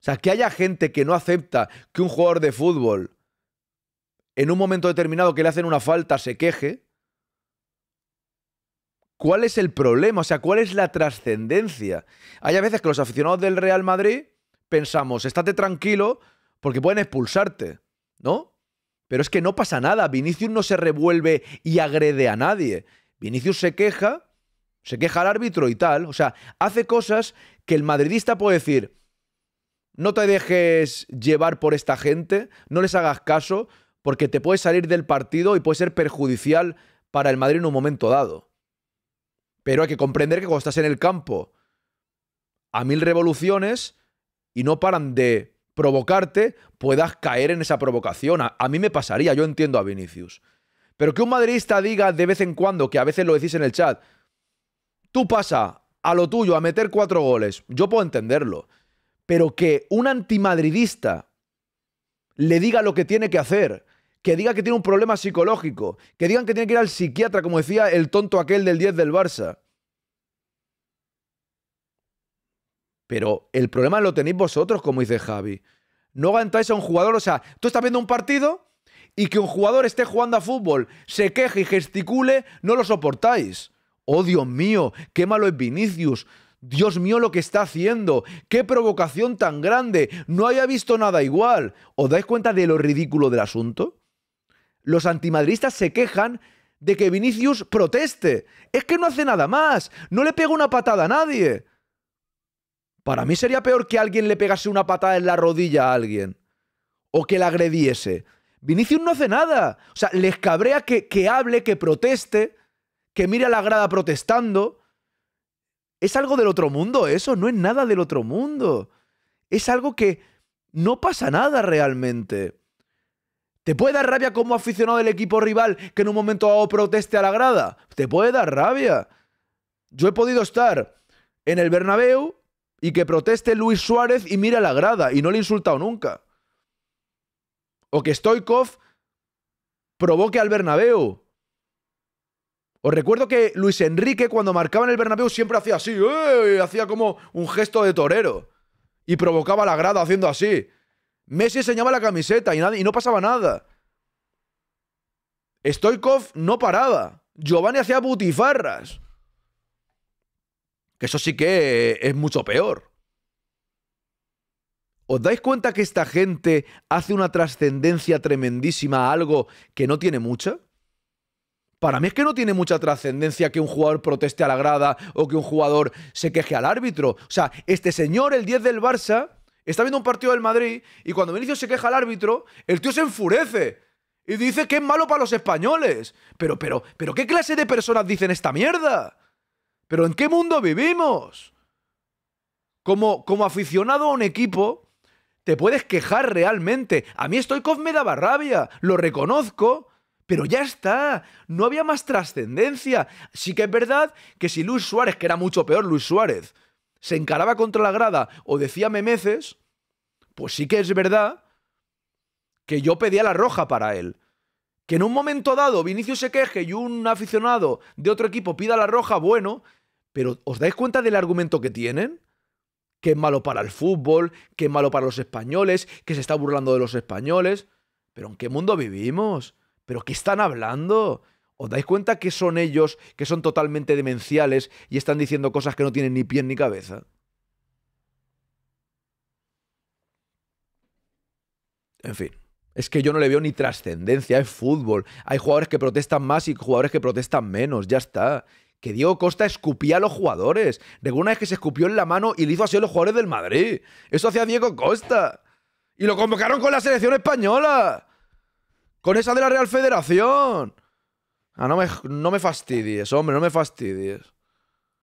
O sea, que haya gente que no acepta que un jugador de fútbol, en un momento determinado que le hacen una falta, se queje. ¿Cuál es el problema? O sea, ¿cuál es la trascendencia? Hay a veces que los aficionados del Real Madrid pensamos, estate tranquilo porque pueden expulsarte, ¿no? Pero es que no pasa nada. Vinicius no se revuelve y agrede a nadie. Vinicius se queja, se queja al árbitro y tal. O sea, hace cosas que el madridista puede decir, no te dejes llevar por esta gente, no les hagas caso, porque te puedes salir del partido y puede ser perjudicial para el Madrid en un momento dado. Pero hay que comprender que cuando estás en el campo a mil revoluciones y no paran de provocarte, puedas caer en esa provocación. A, mí me pasaría, yo entiendo a Vinicius. Pero que un madridista diga de vez en cuando, que a veces lo decís en el chat, tú pasa a lo tuyo, a meter cuatro goles, yo puedo entenderlo pero que un antimadridista le diga lo que tiene que hacer, que diga que tiene un problema psicológico, que digan que tiene que ir al psiquiatra, como decía el tonto aquel del 10 del Barça. Pero el problema lo tenéis vosotros, como dice Javi. No aguantáis a un jugador, o sea, tú estás viendo un partido y que un jugador esté jugando a fútbol, se queje y gesticule, no lo soportáis. Oh, Dios mío, qué malo es Vinicius. Dios mío lo que está haciendo, qué provocación tan grande, no había visto nada igual. ¿Os dais cuenta de lo ridículo del asunto? Los antimadristas se quejan de que Vinicius proteste. Es que no hace nada más, no le pega una patada a nadie. Para mí sería peor que alguien le pegase una patada en la rodilla a alguien o que la agrediese. Vinicius no hace nada. O sea, les cabrea que, que hable, que proteste, que mire a la grada protestando. Es algo del otro mundo, eso no es nada del otro mundo. Es algo que no pasa nada realmente. ¿Te puede dar rabia como aficionado del equipo rival que en un momento dado proteste a la grada? Te puede dar rabia. Yo he podido estar en el Bernabéu y que proteste Luis Suárez y mire a la grada y no le he insultado nunca. O que Stoikov provoque al Bernabéu os recuerdo que Luis Enrique cuando marcaba en el Bernabéu siempre hacía así, ¡eh! hacía como un gesto de torero y provocaba la grada haciendo así. Messi enseñaba la camiseta y, y no pasaba nada. Stoikov no paraba. Giovanni hacía butifarras. Que eso sí que es mucho peor. ¿Os dais cuenta que esta gente hace una trascendencia tremendísima a algo que no tiene mucha? Para mí es que no tiene mucha trascendencia que un jugador proteste a la grada o que un jugador se queje al árbitro. O sea, este señor, el 10 del Barça, está viendo un partido del Madrid y cuando Vinicius se queja al árbitro, el tío se enfurece. Y dice que es malo para los españoles. Pero, pero, pero, ¿qué clase de personas dicen esta mierda? ¿Pero en qué mundo vivimos? Como, como aficionado a un equipo, te puedes quejar realmente. A mí Stoikov me daba rabia, lo reconozco, pero ya está, no había más trascendencia. Sí que es verdad que si Luis Suárez, que era mucho peor Luis Suárez, se encaraba contra la grada o decía memeces, pues sí que es verdad que yo pedía la roja para él. Que en un momento dado Vinicius se queje y un aficionado de otro equipo pida la roja, bueno, pero ¿os dais cuenta del argumento que tienen? Que es malo para el fútbol, que es malo para los españoles, que se está burlando de los españoles. ¿Pero en qué mundo vivimos? ¿pero qué están hablando? ¿Os dais cuenta que son ellos, que son totalmente demenciales y están diciendo cosas que no tienen ni pie ni cabeza? En fin, es que yo no le veo ni trascendencia, es fútbol. Hay jugadores que protestan más y jugadores que protestan menos, ya está. Que Diego Costa escupía a los jugadores. De alguna vez que se escupió en la mano y le hizo así a los jugadores del Madrid. Eso hacía Diego Costa. Y lo convocaron con la selección española. Con esa de la Real Federación. Ah, no me, no me fastidies, hombre, no me fastidies.